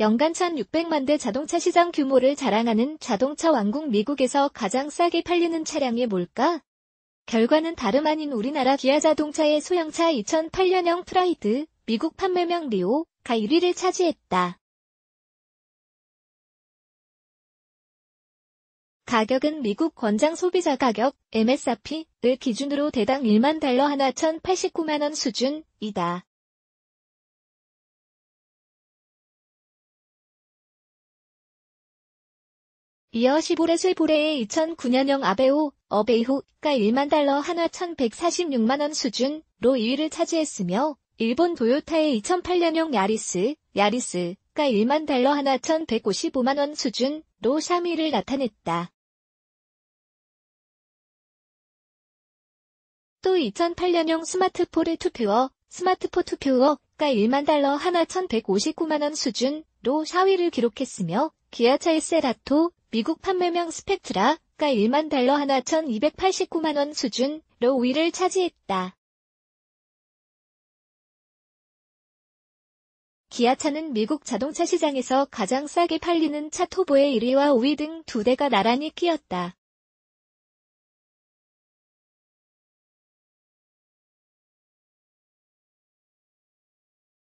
연간 1,600만 대 자동차 시장 규모를 자랑하는 자동차 왕국 미국에서 가장 싸게 팔리는 차량이 뭘까? 결과는 다름 아닌 우리나라 기아 자동차의 소형차 2008년형 프라이드, 미국 판매명 리오가 1위를 차지했다. 가격은 미국 권장 소비자 가격 MSRP를 기준으로 대당 1만 달러 하나 1,089만원 수준이다. 이어 시보레슬 보레의 2009년형 아베오, 어베이후가 1만 달러 한화 1146만원 수준로 2위를 차지했으며, 일본 도요타의 2008년형 야리스, 야리스가 1만 달러 한화 1155만원 수준로 3위를 나타냈다. 또 2008년형 스마트폴의 투표어, 스마트포 투표어가 1만 달러 한화 1159만원 수준로 4위를 기록했으며, 기아차의 세라토, 미국 판매명 스펙트라가 1만 달러 하나 1289만원 수준으로 5위를 차지했다. 기아차는 미국 자동차 시장에서 가장 싸게 팔리는 차 토보의 1위와 5위 등 두 대가 나란히 끼었다.